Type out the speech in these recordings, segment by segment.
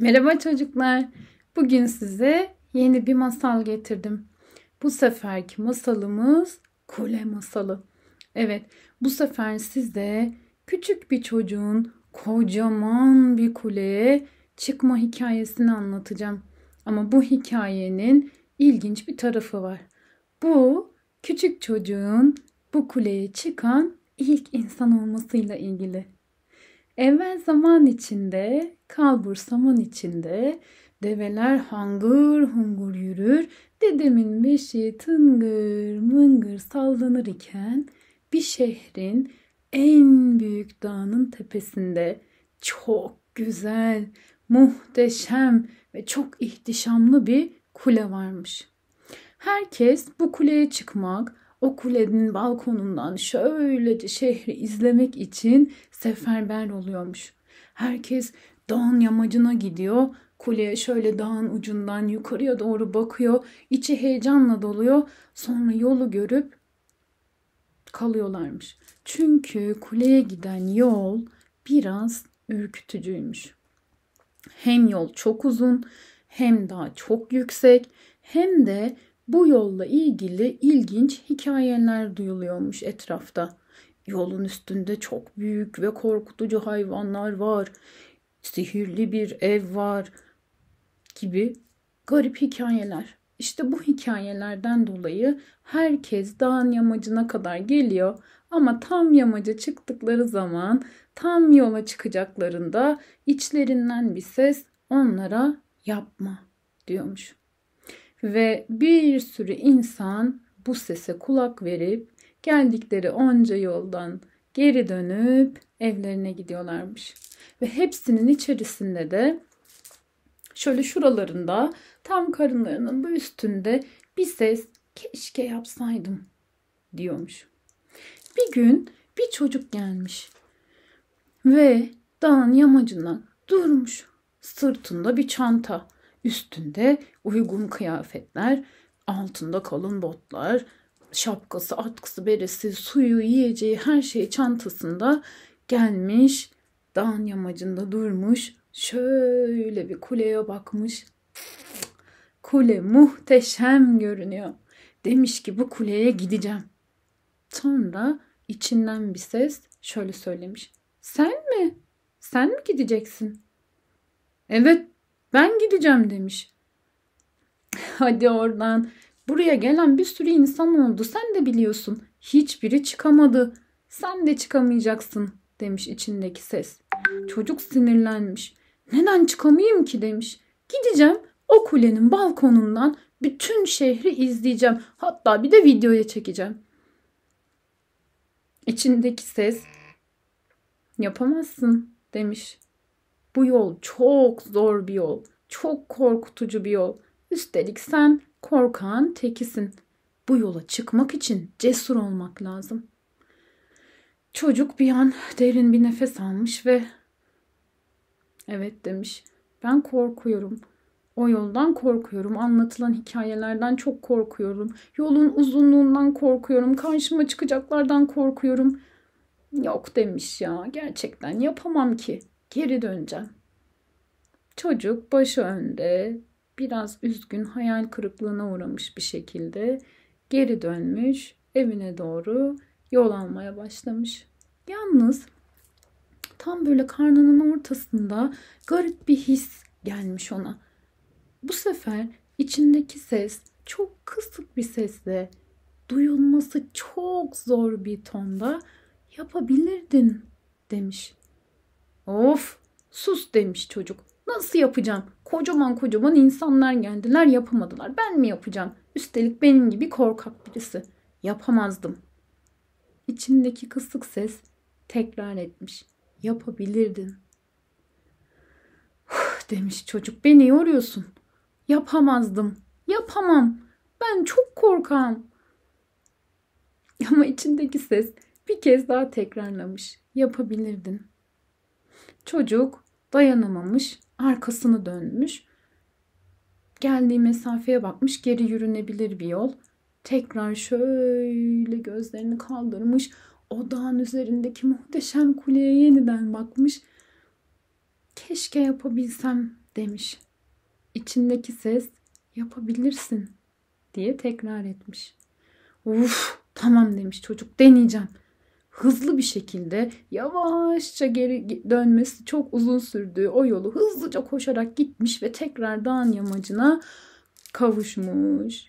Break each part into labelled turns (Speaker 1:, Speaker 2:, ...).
Speaker 1: Merhaba çocuklar. Bugün size yeni bir masal getirdim. Bu seferki masalımız kule masalı. Evet, bu sefer size küçük bir çocuğun kocaman bir kuleye çıkma hikayesini anlatacağım. Ama bu hikayenin ilginç bir tarafı var. Bu küçük çocuğun bu kuleye çıkan ilk insan olmasıyla ilgili. Evvel zaman içinde, kalbur saman içinde, develer hangır hungur yürür, dedemin beşi tıngır mıngır sallanır iken, bir şehrin en büyük dağının tepesinde çok güzel, muhteşem ve çok ihtişamlı bir kule varmış. Herkes bu kuleye çıkmak, o kulenin balkonundan şöylece şehri izlemek için seferber oluyormuş. Herkes dağın yamacına gidiyor. Kuleye şöyle dağın ucundan yukarıya doğru bakıyor. İçi heyecanla doluyor. Sonra yolu görüp kalıyorlarmış. Çünkü kuleye giden yol biraz ürkütücüymüş. Hem yol çok uzun, hem daha çok yüksek, hem de bu yolla ilgili ilginç hikayeler duyuluyormuş etrafta. Yolun üstünde çok büyük ve korkutucu hayvanlar var. Sihirli bir ev var gibi garip hikayeler. İşte bu hikayelerden dolayı herkes dağın yamacına kadar geliyor ama tam yamaca çıktıkları zaman tam yola çıkacaklarında içlerinden bir ses onlara yapma diyormuş. Ve bir sürü insan bu sese kulak verip geldikleri onca yoldan geri dönüp evlerine gidiyorlarmış. Ve hepsinin içerisinde de şöyle şuralarında tam karınlarının bu üstünde bir ses keşke yapsaydım diyormuş. Bir gün bir çocuk gelmiş ve dağın yamacından durmuş. Sırtında bir çanta. Üstünde uygun kıyafetler, altında kalın botlar, şapkası, atkısı, beresi, suyu, yiyeceği her şey çantasında gelmiş. Dağın yamacında durmuş. Şöyle bir kuleye bakmış. Kule muhteşem görünüyor. Demiş ki bu kuleye gideceğim. Sonra içinden bir ses şöyle söylemiş. Sen mi? Sen mi gideceksin? Evet ben gideceğim demiş. Hadi oradan. Buraya gelen bir sürü insan oldu. Sen de biliyorsun. Hiçbiri çıkamadı. Sen de çıkamayacaksın demiş içindeki ses. Çocuk sinirlenmiş. Neden çıkamayayım ki demiş. Gideceğim o kulenin balkonundan bütün şehri izleyeceğim. Hatta bir de videoya çekeceğim. İçindeki ses yapamazsın demiş. Bu yol çok zor bir yol, çok korkutucu bir yol. Üstelik sen korkan tekisin. Bu yola çıkmak için cesur olmak lazım. Çocuk bir an derin bir nefes almış ve evet demiş. Ben korkuyorum. O yoldan korkuyorum. Anlatılan hikayelerden çok korkuyorum. Yolun uzunluğundan korkuyorum. Karşıma çıkacaklardan korkuyorum. Yok demiş ya. Gerçekten yapamam ki geri döneceğim. Çocuk başı önde, biraz üzgün, hayal kırıklığına uğramış bir şekilde geri dönmüş, evine doğru yol almaya başlamış. Yalnız tam böyle karnının ortasında garip bir his gelmiş ona. Bu sefer içindeki ses çok kısık bir sesle duyulması çok zor bir tonda yapabilirdin demiş. Of sus demiş çocuk. Nasıl yapacağım? Kocaman kocaman insanlar geldiler yapamadılar. Ben mi yapacağım? Üstelik benim gibi korkak birisi. Yapamazdım. İçindeki kısık ses tekrar etmiş. Yapabilirdin. demiş çocuk beni yoruyorsun. Yapamazdım. Yapamam. Ben çok korkağım. Ama içindeki ses bir kez daha tekrarlamış. Yapabilirdin.'' Çocuk dayanamamış, arkasını dönmüş. Geldiği mesafeye bakmış, geri yürünebilir bir yol. Tekrar şöyle gözlerini kaldırmış. O dağın üzerindeki muhteşem kuleye yeniden bakmış. Keşke yapabilsem demiş. İçindeki ses yapabilirsin diye tekrar etmiş. Uf tamam demiş çocuk deneyeceğim.'' hızlı bir şekilde yavaşça geri dönmesi çok uzun sürdüğü o yolu hızlıca koşarak gitmiş ve tekrar dağın yamacına kavuşmuş.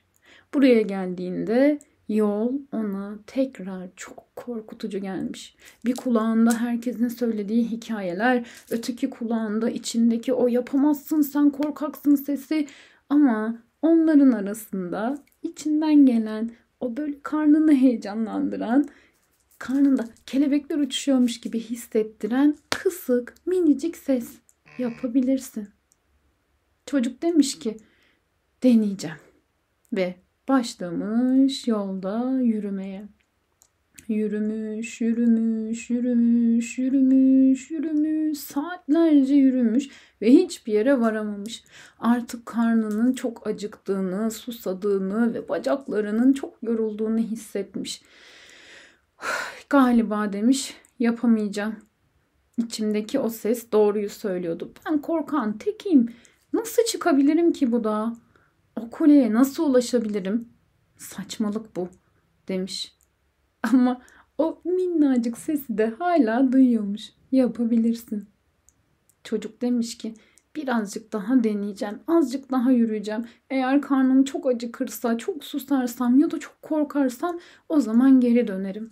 Speaker 1: Buraya geldiğinde yol ona tekrar çok korkutucu gelmiş. Bir kulağında herkesin söylediği hikayeler, öteki kulağında içindeki o yapamazsın sen korkaksın sesi ama onların arasında içinden gelen o böyle karnını heyecanlandıran karnında kelebekler uçuşuyormuş gibi hissettiren kısık, minicik ses yapabilirsin. Çocuk demiş ki deneyeceğim ve başlamış yolda yürümeye. Yürümüş, yürümüş, yürümüş, yürümüş, yürümüş, saatlerce yürümüş ve hiçbir yere varamamış. Artık karnının çok acıktığını, susadığını ve bacaklarının çok yorulduğunu hissetmiş. Galiba demiş yapamayacağım. İçimdeki o ses doğruyu söylüyordu. Ben korkan tekim. Nasıl çıkabilirim ki bu dağa? O kuleye nasıl ulaşabilirim? Saçmalık bu demiş. Ama o minnacık sesi de hala duyuyormuş. Yapabilirsin. Çocuk demiş ki birazcık daha deneyeceğim. Azıcık daha yürüyeceğim. Eğer karnım çok acıkırsa, çok susarsam ya da çok korkarsam o zaman geri dönerim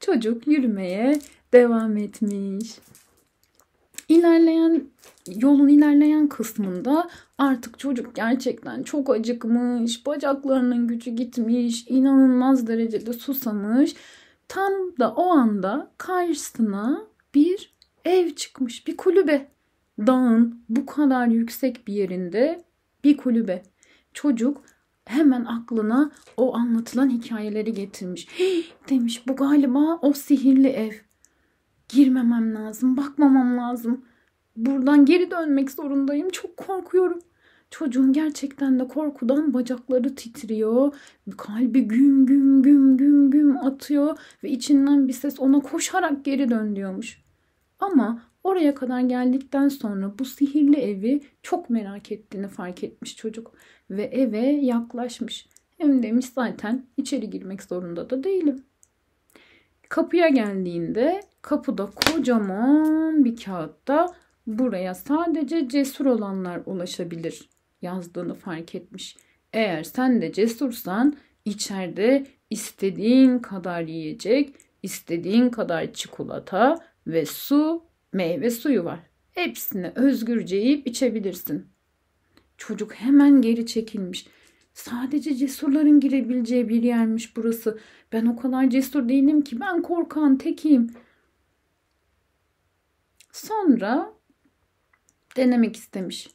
Speaker 1: çocuk yürümeye devam etmiş. İlerleyen yolun ilerleyen kısmında artık çocuk gerçekten çok acıkmış, bacaklarının gücü gitmiş, inanılmaz derecede susamış. Tam da o anda karşısına bir ev çıkmış, bir kulübe. Dağın bu kadar yüksek bir yerinde bir kulübe. Çocuk hemen aklına o anlatılan hikayeleri getirmiş. Hii, demiş bu galiba o sihirli ev. Girmemem lazım, bakmamam lazım. Buradan geri dönmek zorundayım. Çok korkuyorum. Çocuğun gerçekten de korkudan bacakları titriyor. Kalbi güm güm güm güm güm atıyor ve içinden bir ses ona koşarak geri dön diyormuş. Ama Oraya kadar geldikten sonra bu sihirli evi çok merak ettiğini fark etmiş çocuk ve eve yaklaşmış. Hem demiş zaten içeri girmek zorunda da değilim. Kapıya geldiğinde kapıda kocaman bir kağıtta buraya sadece cesur olanlar ulaşabilir yazdığını fark etmiş. Eğer sen de cesursan içeride istediğin kadar yiyecek, istediğin kadar çikolata ve su meyve suyu var. Hepsini özgürce yiyip içebilirsin. Çocuk hemen geri çekilmiş. Sadece cesurların girebileceği bir yermiş burası. Ben o kadar cesur değilim ki ben korkan tekiyim. Sonra denemek istemiş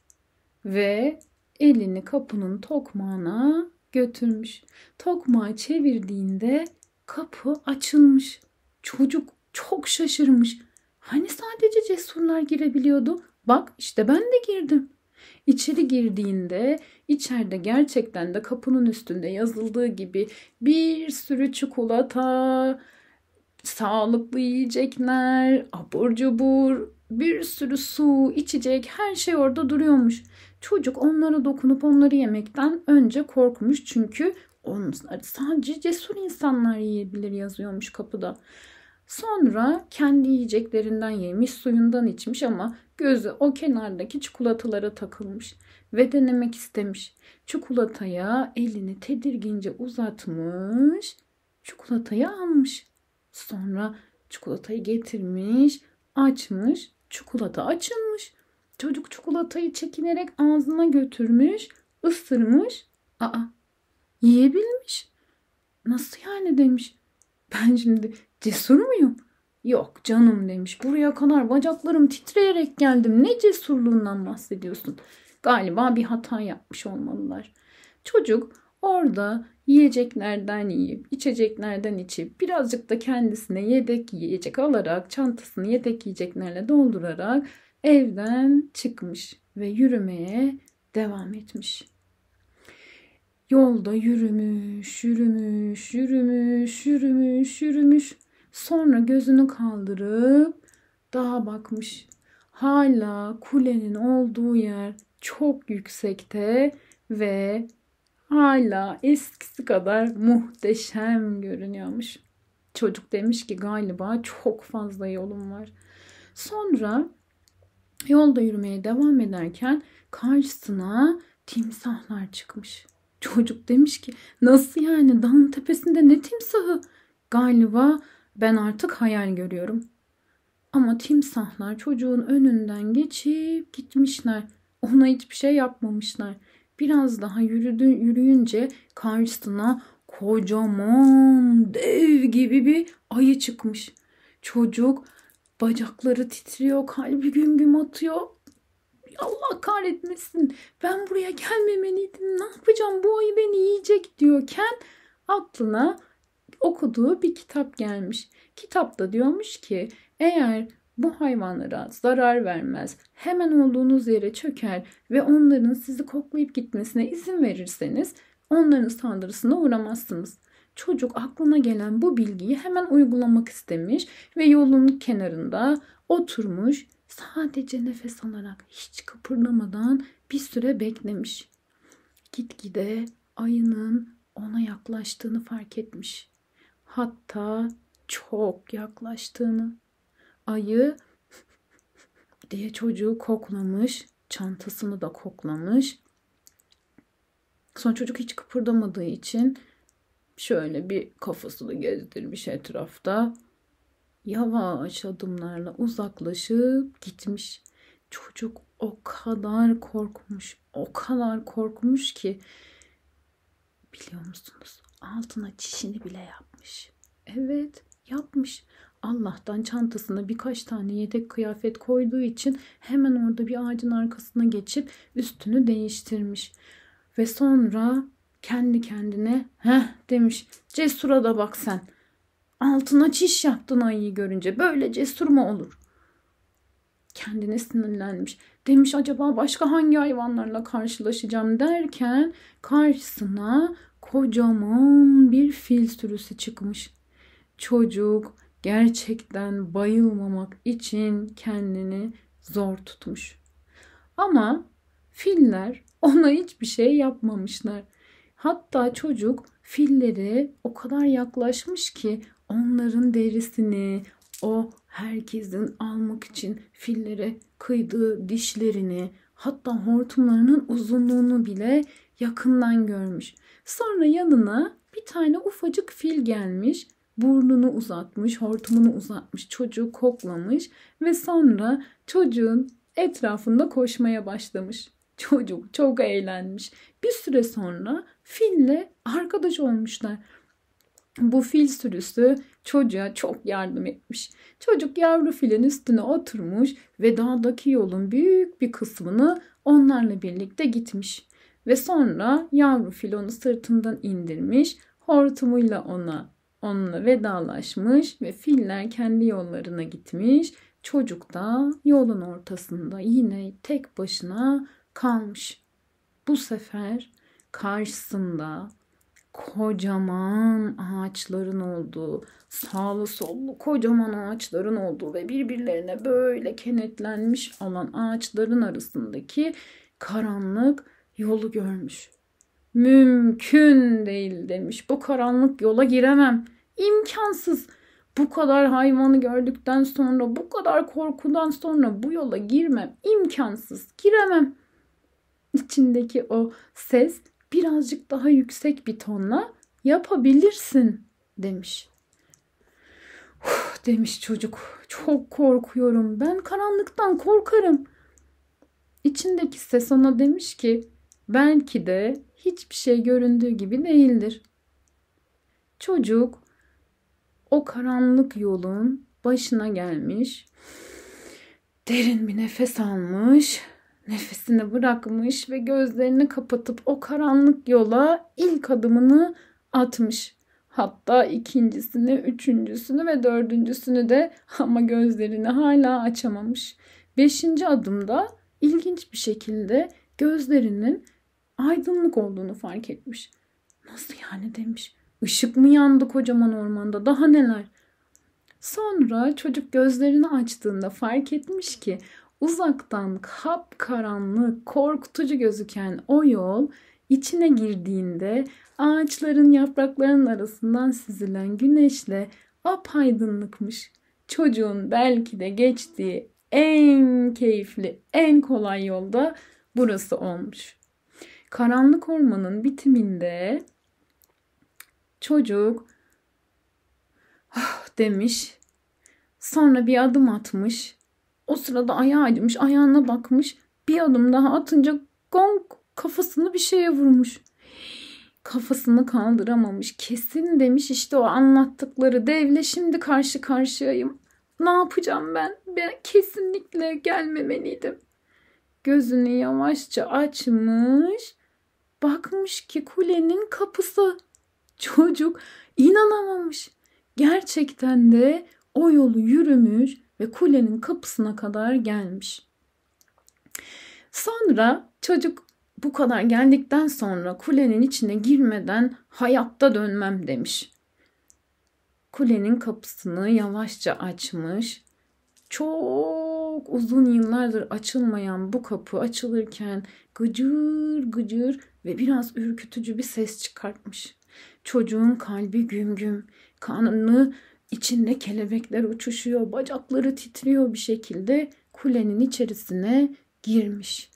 Speaker 1: ve elini kapının tokmağına götürmüş. Tokmağı çevirdiğinde kapı açılmış. Çocuk çok şaşırmış. Hani sadece cesurlar girebiliyordu? Bak işte ben de girdim. İçeri girdiğinde içeride gerçekten de kapının üstünde yazıldığı gibi bir sürü çikolata, sağlıklı yiyecekler, abur cubur, bir sürü su, içecek her şey orada duruyormuş. Çocuk onlara dokunup onları yemekten önce korkmuş çünkü onlar sadece cesur insanlar yiyebilir yazıyormuş kapıda. Sonra kendi yiyeceklerinden yemiş, suyundan içmiş ama gözü o kenardaki çikolatalara takılmış ve denemek istemiş. Çikolataya elini tedirgince uzatmış, çikolatayı almış. Sonra çikolatayı getirmiş, açmış, çikolata açılmış. Çocuk çikolatayı çekinerek ağzına götürmüş, ısırmış. Aa, yiyebilmiş. Nasıl yani demiş. Ben şimdi Cesur muyum? Yok canım demiş. Buraya kadar bacaklarım titreyerek geldim. Ne cesurluğundan bahsediyorsun? Galiba bir hata yapmış olmalılar. Çocuk orada yiyeceklerden yiyip, içeceklerden içip, birazcık da kendisine yedek yiyecek alarak, çantasını yedek yiyeceklerle doldurarak evden çıkmış ve yürümeye devam etmiş. Yolda yürümüş, yürümüş, yürümüş, yürümüş, yürümüş. Sonra gözünü kaldırıp dağa bakmış. Hala kulenin olduğu yer çok yüksekte ve hala eskisi kadar muhteşem görünüyormuş. Çocuk demiş ki galiba çok fazla yolum var. Sonra yolda yürümeye devam ederken karşısına timsahlar çıkmış. Çocuk demiş ki nasıl yani dağın tepesinde ne timsahı? Galiba ben artık hayal görüyorum. Ama timsahlar çocuğun önünden geçip gitmişler. Ona hiçbir şey yapmamışlar. Biraz daha yürüdü, yürüyünce karşısına kocaman dev gibi bir ayı çıkmış. Çocuk bacakları titriyor, kalbi güm güm atıyor. Allah kahretmesin ben buraya gelmemeliydim ne yapacağım bu ayı beni yiyecek diyorken aklına okuduğu bir kitap gelmiş. Kitapta diyormuş ki eğer bu hayvanlara zarar vermez, hemen olduğunuz yere çöker ve onların sizi koklayıp gitmesine izin verirseniz onların saldırısına uğramazsınız. Çocuk aklına gelen bu bilgiyi hemen uygulamak istemiş ve yolun kenarında oturmuş sadece nefes alarak hiç kıpırdamadan bir süre beklemiş. Gitgide ayının ona yaklaştığını fark etmiş hatta çok yaklaştığını. Ayı diye çocuğu koklamış, çantasını da koklamış. Son çocuk hiç kıpırdamadığı için şöyle bir kafasını gezdirmiş etrafta. Yavaş adımlarla uzaklaşıp gitmiş. Çocuk o kadar korkmuş, o kadar korkmuş ki biliyor musunuz? altına çişini bile yapmış. Evet yapmış. Allah'tan çantasına birkaç tane yedek kıyafet koyduğu için hemen orada bir ağacın arkasına geçip üstünü değiştirmiş. Ve sonra kendi kendine heh demiş cesura da bak sen. Altına çiş yaptın ayıyı görünce böyle cesur mu olur? Kendine sinirlenmiş. Demiş acaba başka hangi hayvanlarla karşılaşacağım derken karşısına kocaman bir fil sürüsü çıkmış. Çocuk gerçekten bayılmamak için kendini zor tutmuş. Ama filler ona hiçbir şey yapmamışlar. Hatta çocuk fillere o kadar yaklaşmış ki onların derisini, o herkesin almak için fillere kıydığı dişlerini, hatta hortumlarının uzunluğunu bile yakından görmüş. Sonra yanına bir tane ufacık fil gelmiş. Burnunu uzatmış, hortumunu uzatmış, çocuğu koklamış ve sonra çocuğun etrafında koşmaya başlamış. Çocuk çok eğlenmiş. Bir süre sonra fille arkadaş olmuşlar. Bu fil sürüsü çocuğa çok yardım etmiş. Çocuk yavru filin üstüne oturmuş ve dağdaki yolun büyük bir kısmını onlarla birlikte gitmiş ve sonra yavru fil onu sırtından indirmiş, hortumuyla ona onunla vedalaşmış ve filler kendi yollarına gitmiş. Çocuk da yolun ortasında yine tek başına kalmış. Bu sefer karşısında kocaman ağaçların olduğu, sağlı sollu kocaman ağaçların olduğu ve birbirlerine böyle kenetlenmiş olan ağaçların arasındaki karanlık yolu görmüş. Mümkün değil demiş. Bu karanlık yola giremem. İmkansız. Bu kadar hayvanı gördükten sonra, bu kadar korkudan sonra bu yola girmem. İmkansız. Giremem. İçindeki o ses birazcık daha yüksek bir tonla yapabilirsin demiş. Uf, demiş çocuk. Çok korkuyorum. Ben karanlıktan korkarım. İçindeki ses ona demiş ki Belki de hiçbir şey göründüğü gibi değildir. Çocuk o karanlık yolun başına gelmiş. Derin bir nefes almış, nefesini bırakmış ve gözlerini kapatıp o karanlık yola ilk adımını atmış. Hatta ikincisini, üçüncüsünü ve dördüncüsünü de ama gözlerini hala açamamış. Beşinci adımda ilginç bir şekilde gözlerinin aydınlık olduğunu fark etmiş. Nasıl yani demiş. Işık mı yandı kocaman ormanda daha neler. Sonra çocuk gözlerini açtığında fark etmiş ki uzaktan kapkaranlık, korkutucu gözüken o yol içine girdiğinde ağaçların yapraklarının arasından süzülen güneşle apaydınlıkmış. Çocuğun belki de geçtiği en keyifli, en kolay yolda burası olmuş. Karanlık Orman'ın bitiminde çocuk ah demiş. Sonra bir adım atmış. O sırada ayağı acımış. Ayağına bakmış. Bir adım daha atınca gong kafasını bir şeye vurmuş. Kafasını kaldıramamış. Kesin demiş işte o anlattıkları devle şimdi karşı karşıyayım. Ne yapacağım ben? Ben kesinlikle gelmemeliydim. Gözünü yavaşça açmış Bakmış ki kulenin kapısı. Çocuk inanamamış. Gerçekten de o yolu yürümüş ve kulenin kapısına kadar gelmiş. Sonra çocuk bu kadar geldikten sonra kulenin içine girmeden hayatta dönmem demiş. Kulenin kapısını yavaşça açmış. Çok çok uzun yıllardır açılmayan bu kapı açılırken gıcır gıcır ve biraz ürkütücü bir ses çıkartmış. Çocuğun kalbi güm güm, kanını içinde kelebekler uçuşuyor, bacakları titriyor bir şekilde kulenin içerisine girmiş.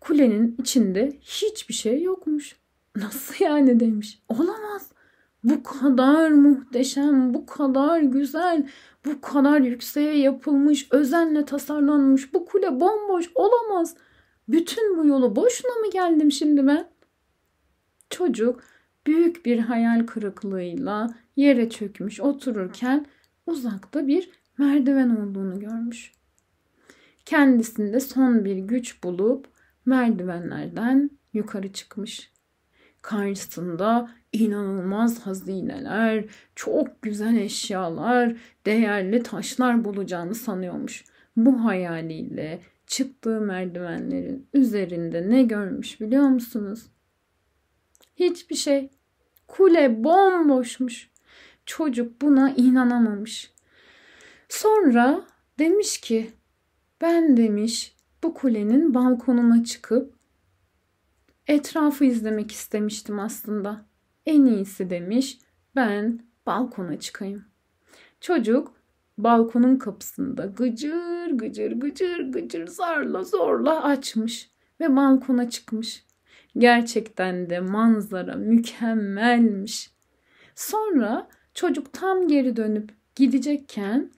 Speaker 1: Kulenin içinde hiçbir şey yokmuş. Nasıl yani demiş. Olamaz bu kadar muhteşem, bu kadar güzel, bu kadar yükseğe yapılmış, özenle tasarlanmış bu kule bomboş olamaz. Bütün bu yolu boşuna mı geldim şimdi ben? Çocuk büyük bir hayal kırıklığıyla yere çökmüş otururken uzakta bir merdiven olduğunu görmüş. Kendisinde son bir güç bulup merdivenlerden yukarı çıkmış. Karşısında inanılmaz hazineler, çok güzel eşyalar, değerli taşlar bulacağını sanıyormuş. Bu hayaliyle çıktığı merdivenlerin üzerinde ne görmüş biliyor musunuz? Hiçbir şey. Kule bomboşmuş. Çocuk buna inanamamış. Sonra demiş ki ben demiş bu kulenin balkonuna çıkıp etrafı izlemek istemiştim aslında. En iyisi demiş ben balkona çıkayım. Çocuk balkonun kapısında gıcır gıcır gıcır gıcır zarla zorla açmış ve balkona çıkmış. Gerçekten de manzara mükemmelmiş. Sonra çocuk tam geri dönüp gidecekken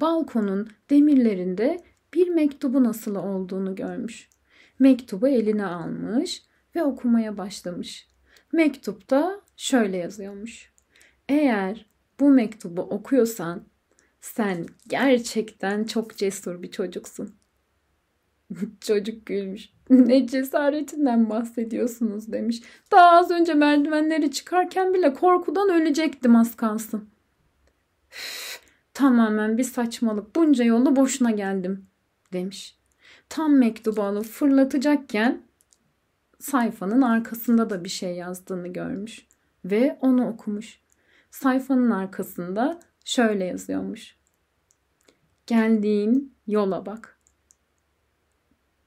Speaker 1: balkonun demirlerinde bir mektubu nasıl olduğunu görmüş. Mektubu eline almış ve okumaya başlamış. Mektupta şöyle yazıyormuş. Eğer bu mektubu okuyorsan sen gerçekten çok cesur bir çocuksun. Çocuk gülmüş. Ne cesaretinden bahsediyorsunuz demiş. Daha az önce merdivenleri çıkarken bile korkudan ölecektim az kalsın. tamamen bir saçmalık. Bunca yolu boşuna geldim demiş. Tam mektubu alıp fırlatacakken sayfanın arkasında da bir şey yazdığını görmüş ve onu okumuş. Sayfanın arkasında şöyle yazıyormuş. Geldiğin yola bak.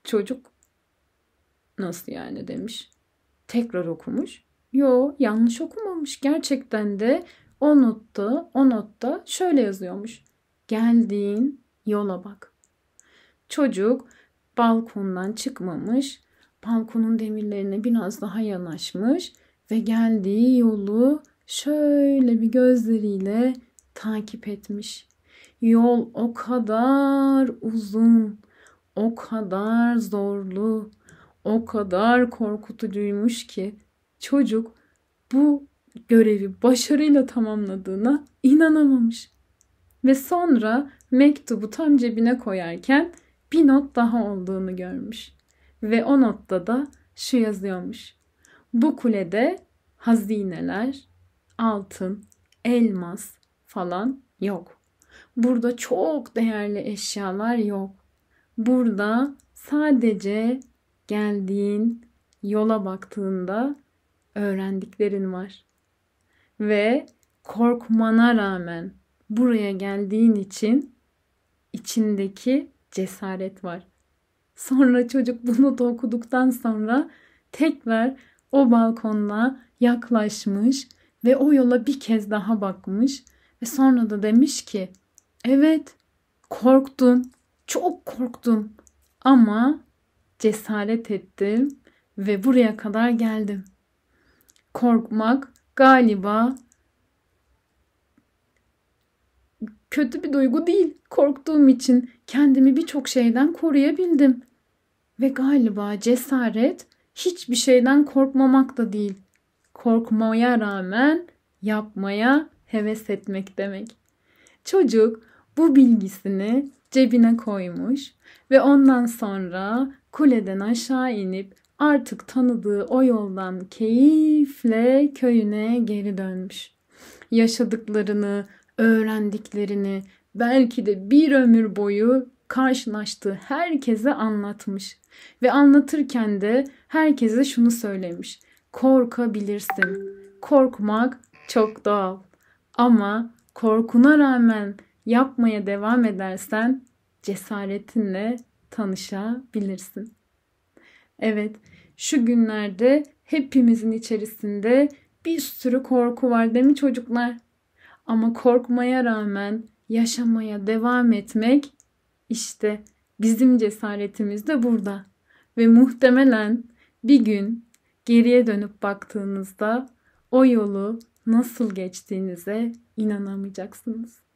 Speaker 1: Çocuk nasıl yani demiş. Tekrar okumuş. Yo yanlış okumamış. Gerçekten de o notta, o notta şöyle yazıyormuş. Geldiğin yola bak. Çocuk balkondan çıkmamış Balkonun demirlerine biraz daha yanaşmış ve geldiği yolu şöyle bir gözleriyle takip etmiş. Yol o kadar uzun, o kadar zorlu, o kadar korkutucuymuş ki çocuk bu görevi başarıyla tamamladığına inanamamış. Ve sonra mektubu tam cebine koyarken bir not daha olduğunu görmüş. Ve o notta da şu yazıyormuş. Bu kulede hazineler, altın, elmas falan yok. Burada çok değerli eşyalar yok. Burada sadece geldiğin yola baktığında öğrendiklerin var. Ve korkmana rağmen buraya geldiğin için içindeki cesaret var. Sonra çocuk bunu da okuduktan sonra tekrar o balkonla yaklaşmış ve o yola bir kez daha bakmış ve sonra da demiş ki evet korktum çok korktum ama cesaret ettim ve buraya kadar geldim. Korkmak galiba kötü bir duygu değil. Korktuğum için kendimi birçok şeyden koruyabildim. Ve galiba cesaret hiçbir şeyden korkmamak da değil. Korkmaya rağmen yapmaya heves etmek demek. Çocuk bu bilgisini cebine koymuş ve ondan sonra kuleden aşağı inip artık tanıdığı o yoldan keyifle köyüne geri dönmüş. Yaşadıklarını, öğrendiklerini belki de bir ömür boyu karşılaştığı herkese anlatmış ve anlatırken de herkese şunu söylemiş. Korkabilirsin. Korkmak çok doğal. Ama korkuna rağmen yapmaya devam edersen cesaretinle tanışabilirsin. Evet, şu günlerde hepimizin içerisinde bir sürü korku var değil mi çocuklar? Ama korkmaya rağmen yaşamaya devam etmek işte bizim cesaretimiz de burada. Ve muhtemelen bir gün geriye dönüp baktığınızda o yolu nasıl geçtiğinize inanamayacaksınız.